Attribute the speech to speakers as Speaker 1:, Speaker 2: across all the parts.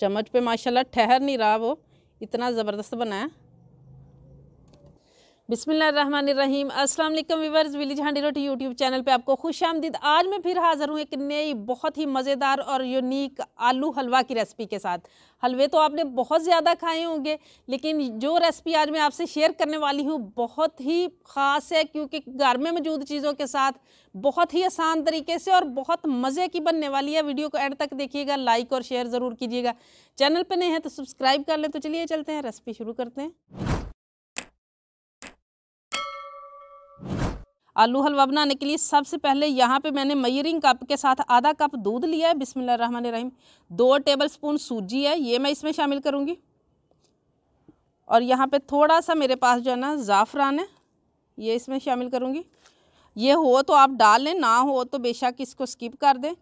Speaker 1: चम्मच पे माशाल्लाह ठहर नहीं रहा वो इतना ज़बरदस्त बनाया बिसमीम रहीम वालेकुम व्यूवर्स विलेज हांडी रोटी यूट्यूब चैनल पे आपको खुश आमदीद आज मैं फिर हाज़िर हूँ एक नई बहुत ही मज़ेदार और यूनिक आलू हलवा की रेसिपी के साथ हलवे तो आपने बहुत ज़्यादा खाए होंगे लेकिन जो रेसिपी आज मैं आपसे शेयर करने वाली हूँ बहुत ही ख़ास है क्योंकि घर में मौजूद चीज़ों के साथ बहुत ही आसान तरीके से और बहुत मज़े की बनने वाली है वीडियो को एंड तक देखिएगा लाइक और शेयर ज़रूर कीजिएगा चैनल पर नहीं है तो सब्सक्राइब कर लें तो चलिए चलते हैं रेसिपी शुरू करते हैं आलू हलवा बनाने के लिए सबसे पहले यहाँ पे मैंने मयरिंग कप के साथ आधा कप दूध लिया है बिसमिल्ल रन दो टेबल स्पून सूजी है ये मैं इसमें शामिल करूँगी और यहाँ पे थोड़ा सा मेरे पास जो है ना ज़ाफ़रान है ये इसमें शामिल करूँगी ये हो तो आप डाल लें ना हो तो बेशक इसको स्किप कर दें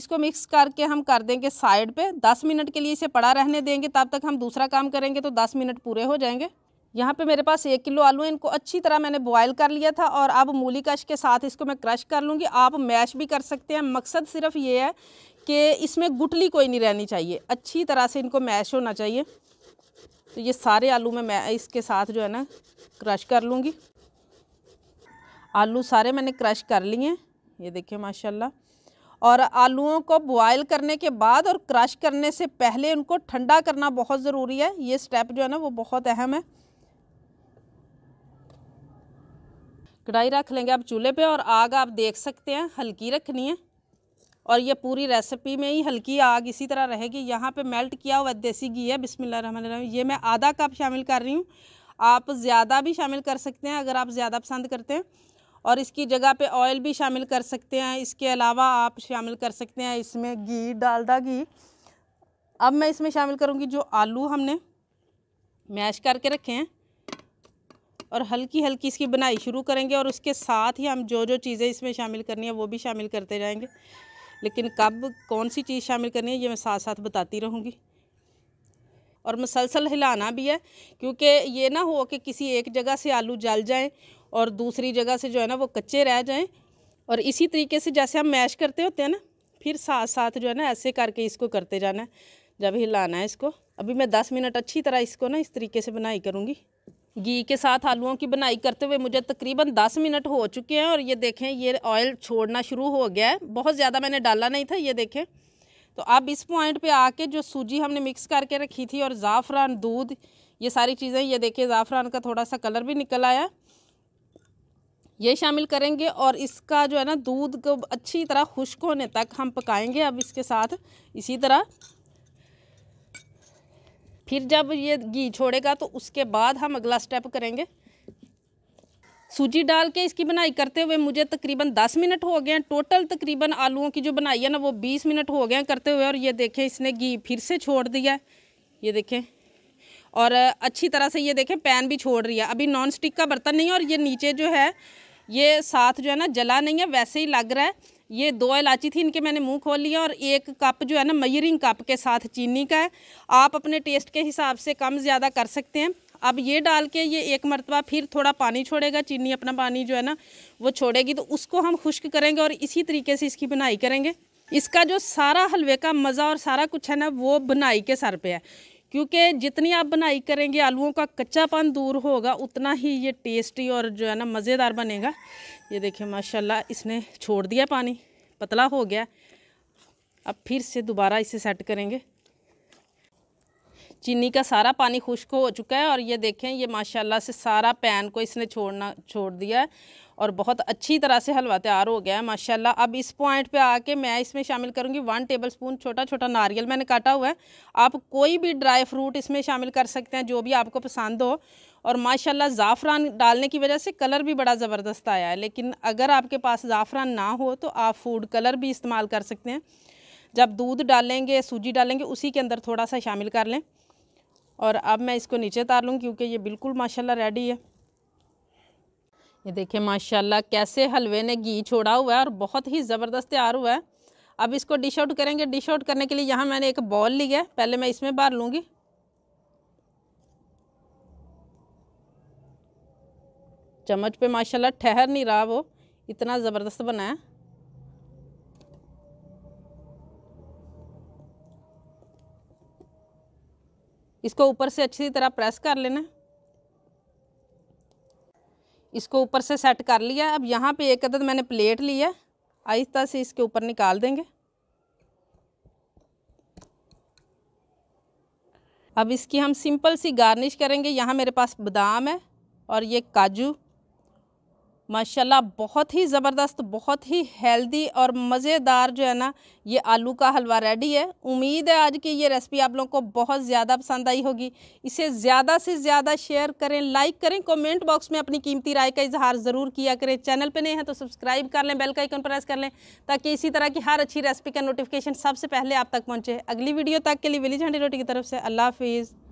Speaker 1: इसको मिक्स करके हम कर देंगे साइड पे दस मिनट के लिए इसे पड़ा रहने देंगे तब तक हम दूसरा काम करेंगे तो दस मिनट पूरे हो जाएंगे यहाँ पे मेरे पास एक किलो आलू है इनको अच्छी तरह मैंने बॉयल कर लिया था और अब मूली कश के साथ इसको मैं क्रश कर लूँगी आप मैश भी कर सकते हैं मकसद सिर्फ ये है कि इसमें गुटली कोई नहीं रहनी चाहिए अच्छी तरह से इनको मैश होना चाहिए तो ये सारे आलू मैं मैं इसके साथ जो है ना क्रश कर लूँगी आलू सारे मैंने क्रश कर लिए ये देखिए माशाल्लाह और आलूओं को बॉयल करने के बाद और क्रश करने से पहले उनको ठंडा करना बहुत ज़रूरी है ये स्टेप जो है ना वो बहुत अहम है कढ़ाई रख लेंगे आप चूल्हे पे और आग आप देख सकते हैं हल्की रखनी है और ये पूरी रेसिपी में ही हल्की आग इसी तरह रहेगी यहाँ पे मेल्ट किया हुआ देसी घी है बिस्मिल्लाह रहमान रहीम ये मैं आधा कप शामिल कर रही हूँ आप ज़्यादा भी शामिल कर सकते हैं अगर आप ज़्यादा पसंद करते हैं और इसकी जगह पे ऑयल भी शामिल कर सकते हैं इसके अलावा आप शामिल कर सकते हैं इसमें घी डालडा घी अब मैं इसमें शामिल करूँगी जो आलू हमने मैश करके रखे हैं और हल्की हल्की इसकी बनाई शुरू करेंगे और उसके साथ ही हम जो जो चीज़ें इसमें शामिल करनी है वो भी शामिल करते जाएंगे लेकिन कब कौन सी चीज़ शामिल करनी है ये मैं साथ साथ बताती रहूँगी और मसलसल हिलाना भी है क्योंकि ये ना हो कि किसी एक जगह से आलू जल जाएँ और दूसरी जगह से जो है ना वो कच्चे रह जाएँ और इसी तरीके से जैसे हम मैश करते होते हैं ना फिर साथ साथ जो है ना ऐसे करके इसको करते जाना है जब हिलाना है इसको अभी मैं दस मिनट अच्छी तरह इसको ना इस तरीके से बनाई करूँगी घी के साथ आलूओं की बनाई करते हुए मुझे तकरीबन दस मिनट हो चुके हैं और ये देखें ये ऑयल छोड़ना शुरू हो गया है बहुत ज़्यादा मैंने डाला नहीं था ये देखें तो अब इस पॉइंट पे आके जो सूजी हमने मिक्स करके रखी थी और ज़ाफ़रान दूध ये सारी चीज़ें ये देखें ज़ाफ़रान का थोड़ा सा कलर भी निकल आया ये शामिल करेंगे और इसका जो है ना दूध को अच्छी तरह खुश्क होने तक हम पकाएँगे अब इसके साथ इसी तरह फिर जब ये घी छोड़ेगा तो उसके बाद हम अगला स्टेप करेंगे सूजी डाल के इसकी बनाई करते हुए मुझे तकरीबन 10 मिनट हो गए हैं टोटल तकरीबन आलूओं की जो बनाई है ना वो 20 मिनट हो गए हैं करते हुए और ये देखें इसने घी फिर से छोड़ दिया ये देखें और अच्छी तरह से ये देखें पैन भी छोड़ रही है अभी नॉन स्टिक का बर्तन नहीं है और ये नीचे जो है ये साथ जो है ना जला नहीं है वैसे ही लग रहा है ये दो इलायची थी इनके मैंने मुंह खोल लिया और एक कप जो है ना मयरिंग कप के साथ चीनी का है आप अपने टेस्ट के हिसाब से कम ज़्यादा कर सकते हैं अब ये डाल के ये एक मरतबा फिर थोड़ा पानी छोड़ेगा चीनी अपना पानी जो है ना वो छोड़ेगी तो उसको हम खुश्क करेंगे और इसी तरीके से इसकी बनाई करेंगे इसका जो सारा हलवे का मज़ा और सारा कुछ है ना वो बनाई के सर पे है क्योंकि जितनी आप बनाई करेंगे आलूओं का कच्चापन दूर होगा उतना ही ये टेस्टी और जो है ना मज़ेदार बनेगा ये देखिए माशाल्लाह इसने छोड़ दिया पानी पतला हो गया अब फिर से दोबारा इसे सेट करेंगे चीनी का सारा पानी खुश्क हो चुका है और ये देखें ये माशाल्लाह से सारा पैन को इसने छोड़ना छोड़ दिया है और बहुत अच्छी तरह से हलवा तैयार हो गया है माशाल्लाह अब इस पॉइंट पे आके मैं इसमें शामिल करूँगी वन टेबल स्पून छोटा छोटा नारियल मैंने काटा हुआ है आप कोई भी ड्राई फ्रूट इसमें शामिल कर सकते हैं जो भी आपको पसंद हो और माशाल्लाह ज़ाफ़रान डालने की वजह से कलर भी बड़ा ज़बरदस्त आया है लेकिन अगर आपके पास ज़ाफ़रान ना हो तो आप फूड कलर भी इस्तेमाल कर सकते हैं जब दूध डालेंगे सूजी डालेंगे उसी के अंदर थोड़ा सा शामिल कर लें और अब मैं इसको नीचे उतार लूँ क्योंकि ये बिल्कुल माशाल्लाह रेडी है ये देखिए माशाल्लाह कैसे हलवे ने घी छोड़ा हुआ है और बहुत ही ज़बरदस्त तैयार हुआ है अब इसको डिश आउट करेंगे डिश आउट करने के लिए यहाँ मैंने एक बॉल ली है पहले मैं इसमें भर लूँगी चम्मच पे माशाल्लाह ठहर नहीं रहा वो इतना ज़बरदस्त बना है इसको ऊपर से अच्छी तरह प्रेस कर लेना इसको ऊपर से सेट कर लिया अब यहाँ पे एक अदद मैंने प्लेट ली है आहिस्ता से इसके ऊपर निकाल देंगे अब इसकी हम सिंपल सी गार्निश करेंगे यहाँ मेरे पास बादाम है और ये काजू माशाल्लाह बहुत ही ज़बरदस्त बहुत ही हेल्दी और मज़ेदार जो है ना ये आलू का हलवा रेडी है उम्मीद है आज की ये रेसिपी आप लोगों को बहुत ज़्यादा पसंद आई होगी इसे ज़्यादा से ज़्यादा शेयर करें लाइक करें कमेंट बॉक्स में अपनी कीमती राय का इजहार ज़रूर किया करें चैनल पर नहीं है तो सब्सक्राइब कर लें बेल का आइकन प्रेस कर लें ताकि इसी तरह की हर अच्छी रेसिपी का नोटिफिकेशन सबसे पहले आप तक पहुँचे अगली वीडियो तक के लिए विली झंडी रोटी की तरफ से अल्लाह हाफिज़